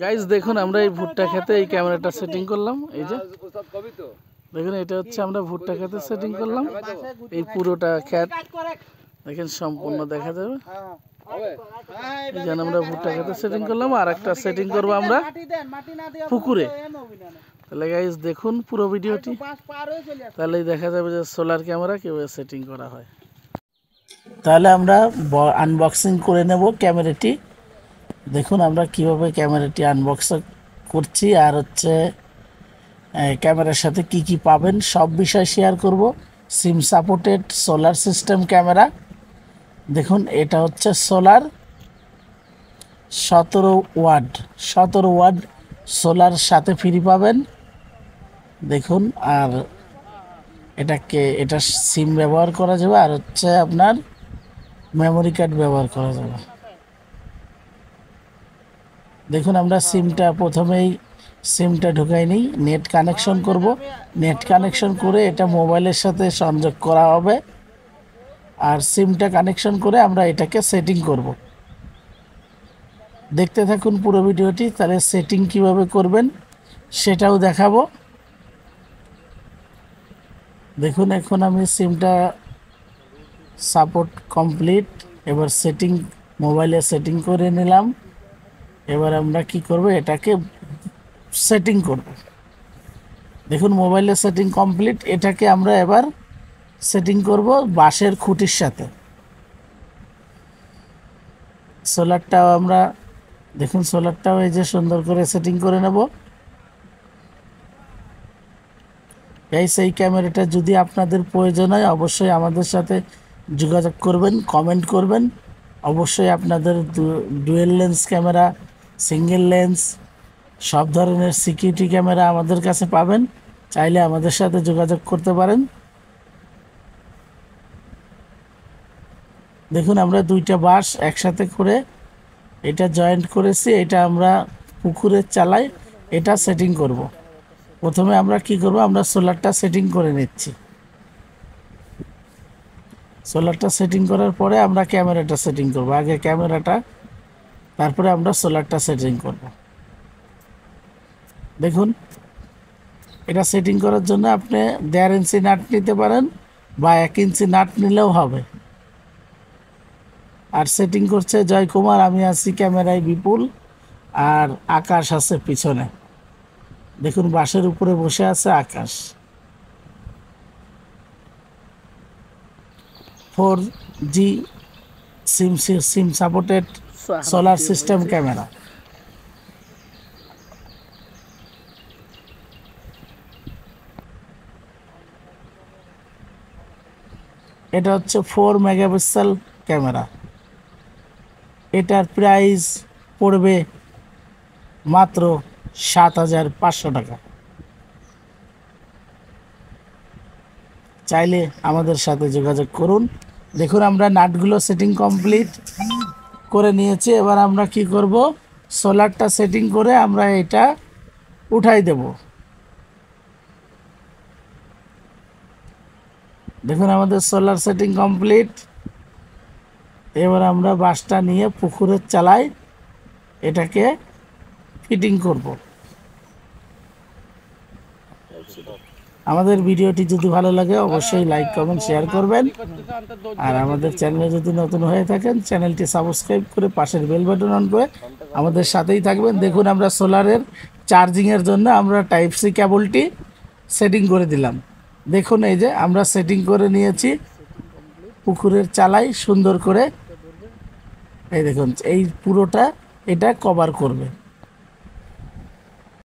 Guys দেখুন আমরা এই ভুট্টা খেতে এই ক্যামেরাটা সেটিং করলাম এই যে দেখুন এটা হচ্ছে আমরা ভুট্টা খেতে সেটিং করলাম এই পুরোটা খ্যাত দেখেন সম্পূর্ণ দেখা যাবে যেন আমরা ভুট্টা খেতে সেটিং করলাম আর একটা সেটিং করবো আমরা পুকুরে তাহলে গাইজ দেখুন পুরো ভিডিওটি তাহলে দেখা যাবে যে সোলার ক্যামেরা কীভাবে সেটিং করা হয় তাহলে আমরা আনবক্সিং করে নেব ক্যামেরাটি দেখুন আমরা কিভাবে ক্যামেরাটি আনবক্স করছি আর হচ্ছে ক্যামেরার সাথে কি কি পাবেন সব বিষয় শেয়ার করব sim supported solar system camera দেখুন এটা হচ্ছে সোলার সতেরো ওয়ার্ড সতেরো ওয়ার্ড সোলার সাথে ফ্রি পাবেন দেখুন আর এটাকে এটা সিম ব্যবহার করা যাবে আর হচ্ছে আপনার মেমোরি কার্ড ব্যবহার করা যাবে দেখুন আমরা সিমটা প্রথমেই সিমটা ঢুকাই নিই নেট কানেকশন করব নেট কানেকশন করে এটা মোবাইলের সাথে সংযোগ করা হবে আর সিমটা কানেকশন করে আমরা এটাকে সেটিং করব দেখতে থাকুন পুরো ভিডিওটি তাহলে সেটিং কিভাবে করবেন সেটাও দেখাবো দেখুন এখন আমি সিমটা সাপোর্ট কমপ্লিট এবার সেটিং মোবাইলে সেটিং করে নিলাম এবার আমরা কি করব এটাকে সেটিং করব দেখুন মোবাইলের সেটিং কমপ্লিট এটাকে আমরা এবার সেটিং করব বাঁশের খুঁটির সাথে সোলারটাও আমরা দেখুন সোলারটাও এই যে সুন্দর করে সেটিং করে নেব এই সেই ক্যামেরাটা যদি আপনাদের প্রয়োজন হয় অবশ্যই আমাদের সাথে যোগাযোগ করবেন কমেন্ট করবেন অবশ্যই আপনাদের dual lens camera single lens সব ধরনের সিকিউরিটি ক্যামেরা আমাদের কাছে পাবেন চাইলে আমাদের সাথে যোগাযোগ করতে পারেন দেখুন আমরা দুইটা বাস একসাথে করে এটা জয়েন্ট করেছি এটা আমরা পুকুরের চালাই এটা সেটিং করব। প্রথমে আমরা কি করব আমরা সোলারটা সেটিং করে নিচ্ছি সোলারটা সেটিং করার পরে আমরা ক্যামেরাটা সেটিং করব আগে ক্যামেরাটা তারপরে আমরা সোলারটা সেটিং করব দেখুন এটা সেটিং করার জন্য আপনি দেড় ইঞ্চি নাট নিতে পারেন বা এক ইঞ্চি নাট নিলেও হবে আর সেটিং করছে জয়কুমার আমি আছি ক্যামেরায় বিপুল আর আকাশ আছে পিছনে দেখুন বাসের উপরে বসে আছে Akash four G sim sim supported solar system camera এটা হচ্ছে ফোর মেগাপিক্সেল ক্যামেরা এটার প্রাইস পড়বে মাত্র সাত হাজার পাঁচশো টাকা চাইলে আমাদের সাথে যোগাযোগ করুন দেখুন আমরা নাটগুলো সেটিং কমপ্লিট করে নিয়েছি এবার আমরা কি করব সোলারটা সেটিং করে আমরা এটা উঠাই দেব দেখুন আমাদের সোলার সেটিং কমপ্লিট এবার আমরা বাসটা নিয়ে পুকুরের চালায় এটাকে ফিটিং করব আমাদের ভিডিওটি যদি ভালো লাগে অবশ্যই লাইক কমেন্ট শেয়ার করবেন আর আমাদের চ্যানেলে যদি নতুন হয়ে থাকেন চ্যানেলটি সাবস্ক্রাইব করে পাশের বেল বাটন অন করে আমাদের সাথেই থাকবেন দেখুন আমরা সোলারের চার্জিংয়ের জন্য আমরা টাইপ সি কেবলটি সেটিং করে দিলাম দেখুন এই যে আমরা সেটিং করে নিয়েছি পুকুরের চালাই সুন্দর করে এই দেখুন এই পুরোটা এটা কভার করবে